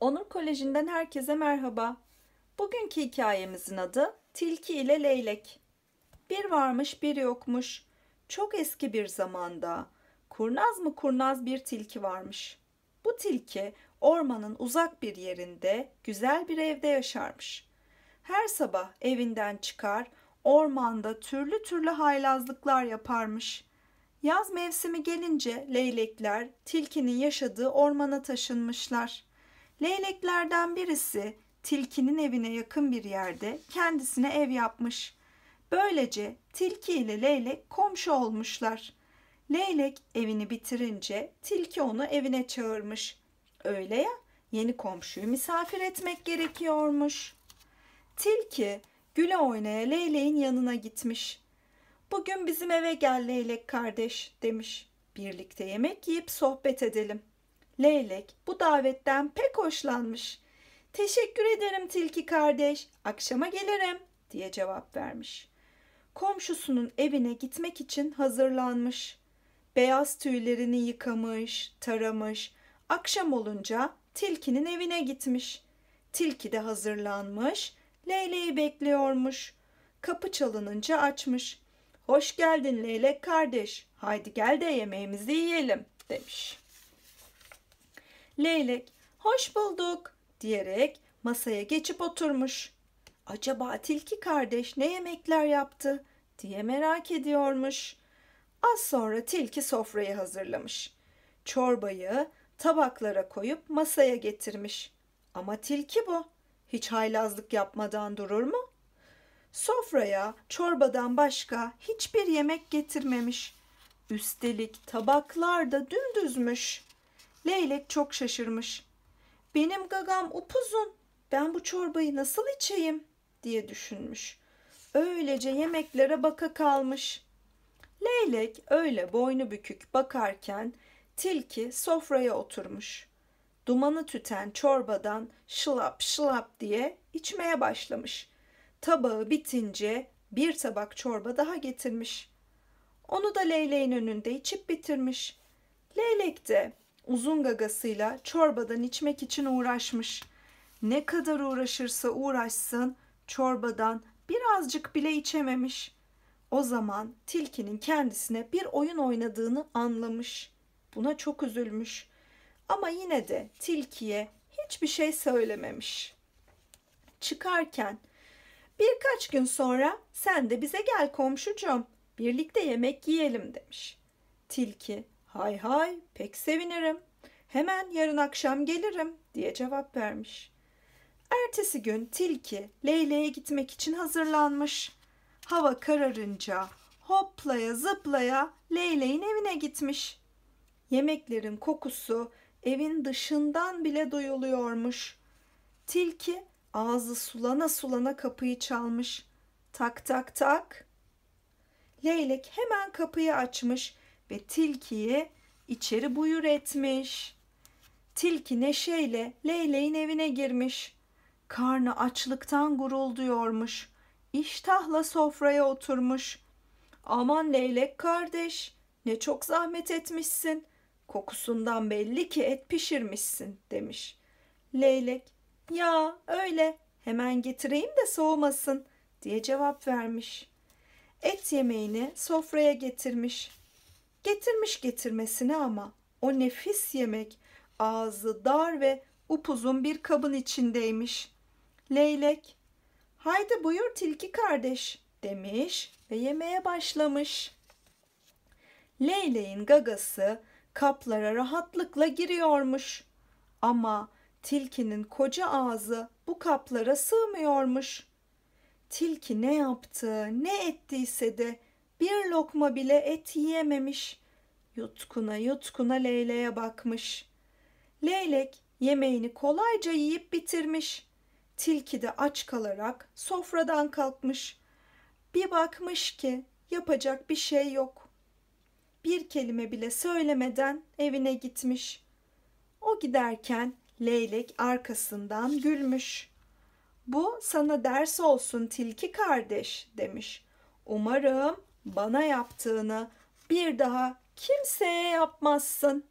Onur Koleji'nden herkese merhaba. Bugünkü hikayemizin adı Tilki ile Leylek. Bir varmış bir yokmuş. Çok eski bir zamanda kurnaz mı kurnaz bir tilki varmış. Bu tilki ormanın uzak bir yerinde güzel bir evde yaşarmış. Her sabah evinden çıkar, ormanda türlü türlü haylazlıklar yaparmış. Yaz mevsimi gelince leylekler tilkinin yaşadığı ormana taşınmışlar.'' Leyleklerden birisi tilkinin evine yakın bir yerde kendisine ev yapmış. Böylece tilki ile leylek komşu olmuşlar. Leylek evini bitirince tilki onu evine çağırmış. Öyle ya yeni komşuyu misafir etmek gerekiyormuş. Tilki güle oynaya leyleğin yanına gitmiş. Bugün bizim eve gel leylek kardeş demiş. Birlikte yemek yiyip sohbet edelim. Leylek bu davetten pek hoşlanmış. Teşekkür ederim tilki kardeş, akşama gelirim diye cevap vermiş. Komşusunun evine gitmek için hazırlanmış. Beyaz tüylerini yıkamış, taramış. Akşam olunca tilkinin evine gitmiş. Tilki de hazırlanmış, leyleği bekliyormuş. Kapı çalınınca açmış. Hoş geldin leylek kardeş, haydi gel de yemeğimizi yiyelim demiş. Leylek hoş bulduk diyerek masaya geçip oturmuş. Acaba tilki kardeş ne yemekler yaptı diye merak ediyormuş. Az sonra tilki sofrayı hazırlamış. Çorbayı tabaklara koyup masaya getirmiş. Ama tilki bu. Hiç haylazlık yapmadan durur mu? Sofraya çorbadan başka hiçbir yemek getirmemiş. Üstelik tabaklar da dümdüzmüş. Leylek çok şaşırmış. Benim gagam upuzun. Ben bu çorbayı nasıl içeyim diye düşünmüş. Öylece yemeklere baka kalmış. Leylek öyle boynu bükük bakarken tilki sofraya oturmuş. Dumanı tüten çorbadan şılap şılap diye içmeye başlamış. Tabağı bitince bir tabak çorba daha getirmiş. Onu da leyleğin önünde içip bitirmiş. Leylek de uzun gagasıyla çorbadan içmek için uğraşmış. Ne kadar uğraşırsa uğraşsın çorbadan birazcık bile içememiş. O zaman tilkinin kendisine bir oyun oynadığını anlamış. Buna çok üzülmüş. Ama yine de tilkiye hiçbir şey söylememiş. Çıkarken birkaç gün sonra sen de bize gel komşucum birlikte yemek yiyelim demiş. Tilki Hay hay pek sevinirim. Hemen yarın akşam gelirim diye cevap vermiş. Ertesi gün tilki Leyla'ya gitmek için hazırlanmış. Hava kararınca hoplaya zıplaya Leyla'nın evine gitmiş. Yemeklerin kokusu evin dışından bile duyuluyormuş. Tilki ağzı sulana sulana kapıyı çalmış. Tak tak tak. Leylek hemen kapıyı açmış ve tilkiyi içeri buyur etmiş. Tilki neşeyle Leyla'nın evine girmiş. Karnı açlıktan gurulduyormuş. İştahla sofraya oturmuş. Aman leylek kardeş, ne çok zahmet etmişsin. Kokusundan belli ki et pişirmişsin demiş. Leylek, ya öyle hemen getireyim de soğumasın diye cevap vermiş. Et yemeğini sofraya getirmiş. Getirmiş getirmesine ama o nefis yemek ağzı dar ve upuzun bir kabın içindeymiş. Leylek, haydi buyur tilki kardeş demiş ve yemeye başlamış. Leyleğin gagası kaplara rahatlıkla giriyormuş. Ama tilkinin koca ağzı bu kaplara sığmıyormuş. Tilki ne yaptı, ne ettiyse de bir lokma bile et yiyememiş. Yutkuna yutkuna Leyle'ye bakmış. Leylek yemeğini kolayca yiyip bitirmiş. Tilki de aç kalarak sofradan kalkmış. Bir bakmış ki yapacak bir şey yok. Bir kelime bile söylemeden evine gitmiş. O giderken leylek arkasından gülmüş. Bu sana ders olsun tilki kardeş demiş. Umarım bana yaptığını bir daha kimseye yapmazsın.